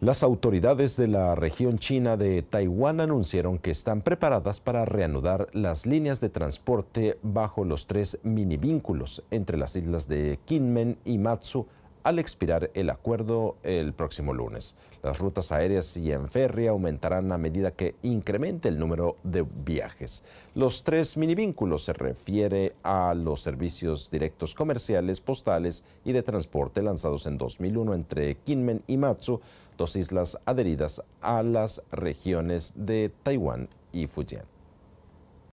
Las autoridades de la región china de Taiwán anunciaron que están preparadas para reanudar las líneas de transporte bajo los tres minivínculos entre las islas de Kinmen y Matsu al expirar el acuerdo el próximo lunes. Las rutas aéreas y en ferry aumentarán a medida que incremente el número de viajes. Los tres minivínculos se refiere a los servicios directos comerciales, postales y de transporte lanzados en 2001 entre Kinmen y Matsu dos islas adheridas a las regiones de Taiwán y Fujian.